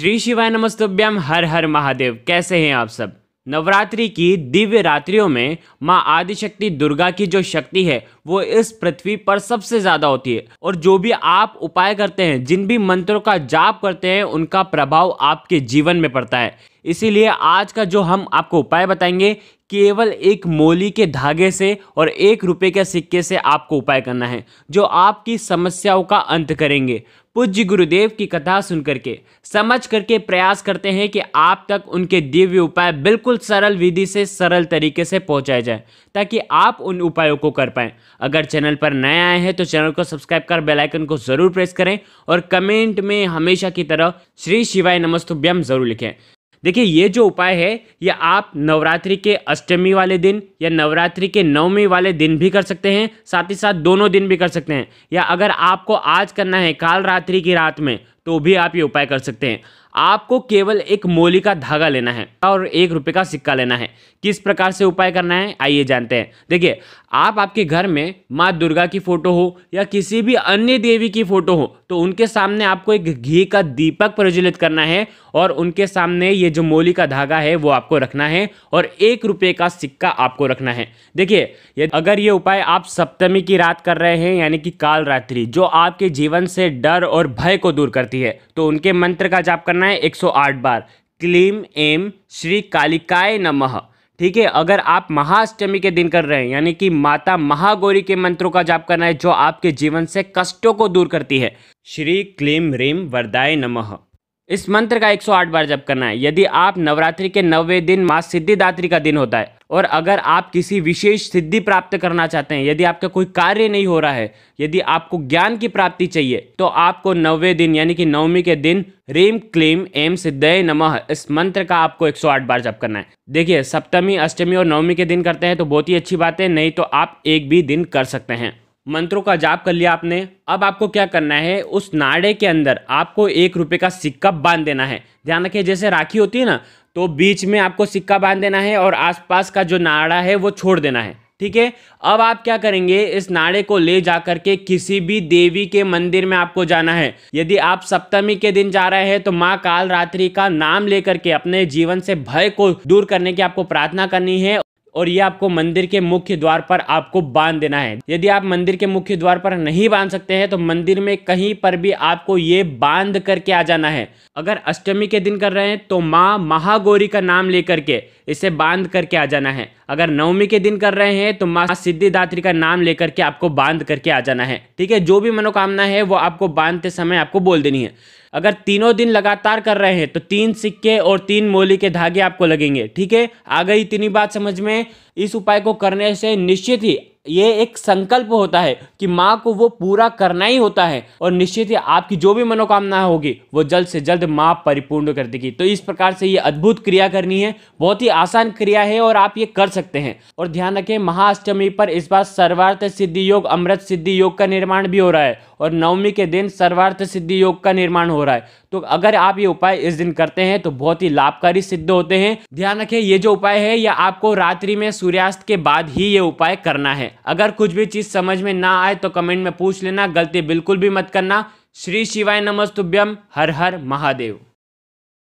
श्री शिवाय नमस्तुभ्यम हर हर महादेव कैसे हैं आप सब नवरात्रि की दिव्य रात्रियों में माँ आदिशक्ति दुर्गा की जो शक्ति है वो इस पृथ्वी पर सबसे ज़्यादा होती है और जो भी आप उपाय करते हैं जिन भी मंत्रों का जाप करते हैं उनका प्रभाव आपके जीवन में पड़ता है इसीलिए आज का जो हम आपको उपाय बताएंगे केवल एक मोली के धागे से और एक रुपये के सिक्के से आपको उपाय करना है जो आपकी समस्याओं का अंत करेंगे पूज्य गुरुदेव की कथा सुन करके समझ करके प्रयास करते हैं कि आप तक उनके दिव्य उपाय बिल्कुल सरल विधि से सरल तरीके से पहुंचाए जाए ताकि आप उन उपायों को कर पाएं अगर चैनल पर नए आए हैं तो चैनल को सब्सक्राइब कर बेलाइकन को ज़रूर प्रेस करें और कमेंट में हमेशा की तरह श्री शिवाय नमस्तुभ्यम ज़रूर लिखें देखिए ये जो उपाय है ये आप नवरात्रि के अष्टमी वाले दिन या नवरात्रि के नवमी वाले दिन भी कर सकते हैं साथ ही साथ दोनों दिन भी कर सकते हैं या अगर आपको आज करना है काल रात्रि की रात में तो भी आप ये उपाय कर सकते हैं आपको केवल एक मोली का धागा लेना है और एक रुपये का सिक्का लेना है किस प्रकार से उपाय करना है आइए जानते हैं देखिए आप आपके घर में माँ दुर्गा की फ़ोटो हो या किसी भी अन्य देवी की फ़ोटो हो तो उनके सामने आपको एक घी का दीपक प्रज्वलित करना है और उनके सामने ये जो मोली का धागा है वो आपको रखना है और एक रुपये का सिक्का आपको रखना है देखिए अगर ये उपाय आप सप्तमी की रात कर रहे हैं यानी कि काल रात्रि जो आपके जीवन से डर और भय को दूर करती है जाती है तो उनके मंत्र का जाप करना है 108 बार क्लीम एम श्री कालिकाय नमः ठीक है अगर आप महाअष्टमी के दिन कर रहे हैं यानी कि माता महागौरी के मंत्रों का जाप करना है जो आपके जीवन से कष्टों को दूर करती है श्री क्लीम रीम वरदाय नमः इस मंत्र का 108 बार जप करना है यदि आप नवरात्रि के नवे दिन माँ सिद्धिदात्री का दिन होता है और अगर आप किसी विशेष सिद्धि प्राप्त करना चाहते हैं यदि आपका कोई कार्य नहीं हो रहा है यदि आपको ज्ञान की प्राप्ति चाहिए तो आपको नवे दिन यानी कि नवमी के दिन रेम क्लेम एम सिद्धय नमः इस मंत्र का आपको 108 बार जप करना है देखिए सप्तमी अष्टमी और नवमी के दिन करते हैं तो बहुत ही अच्छी बात है नहीं तो आप एक भी दिन कर सकते हैं मंत्रों का जाप कर लिया आपने अब आपको क्या करना है उस नाड़े के अंदर आपको एक रुपए का सिक्का बांध देना है ध्यान रखिए जैसे राखी होती है ना तो बीच में आपको सिक्का बांध देना है और आसपास का जो नाड़ा है वो छोड़ देना है ठीक है अब आप क्या करेंगे इस नाड़े को ले जा करके किसी भी देवी के मंदिर में आपको जाना है यदि आप सप्तमी के दिन जा रहे हैं तो माँ काल रात्रि का नाम लेकर के अपने जीवन से भय को दूर करने की आपको प्रार्थना करनी है और ये आपको मंदिर के मुख्य द्वार पर आपको बांध देना है यदि आप मंदिर के मुख्य द्वार पर नहीं बांध सकते हैं तो मंदिर में कहीं पर भी आपको ये बांध करके आ जाना है अगर अष्टमी के दिन कर रहे हैं तो माँ महागौरी का नाम लेकर के इसे बांध करके आ जाना है अगर नवमी के दिन कर रहे हैं तो माँ सिद्धिदात्री का नाम लेकर के आपको बांध करके आ जाना है ठीक है जो भी मनोकामना है वो आपको बांधते समय आपको बोल देनी है अगर तीनों दिन लगातार कर रहे हैं तो तीन सिक्के और तीन मोली के धागे आपको लगेंगे ठीक है आ गई इतनी बात समझ में इस उपाय को करने से निश्चित ही ये एक संकल्प होता है कि माँ को वो पूरा करना ही होता है और निश्चित ही आपकी जो भी मनोकामना होगी वो जल्द से जल्द माँ परिपूर्ण कर देगी तो इस प्रकार से ये अद्भुत क्रिया करनी है बहुत ही आसान क्रिया है और आप ये कर सकते हैं और ध्यान रखें महाअष्टमी पर इस बार सर्वार्थ सिद्धि योग अमृत सिद्धि योग का निर्माण भी हो रहा है और नवमी के दिन सर्वार्थ सिद्धि योग का निर्माण हो रहा है तो अगर आप ये उपाय इस दिन करते हैं तो बहुत ही लाभकारी सिद्ध होते हैं ध्यान रखें ये जो उपाय है यह आपको रात्रि में सूर्यास्त के बाद ही ये उपाय करना है अगर कुछ भी चीज़ समझ में ना आए तो कमेंट में पूछ लेना गलती बिल्कुल भी मत करना श्री शिवाय नमस्तुभ्यम हर हर महादेव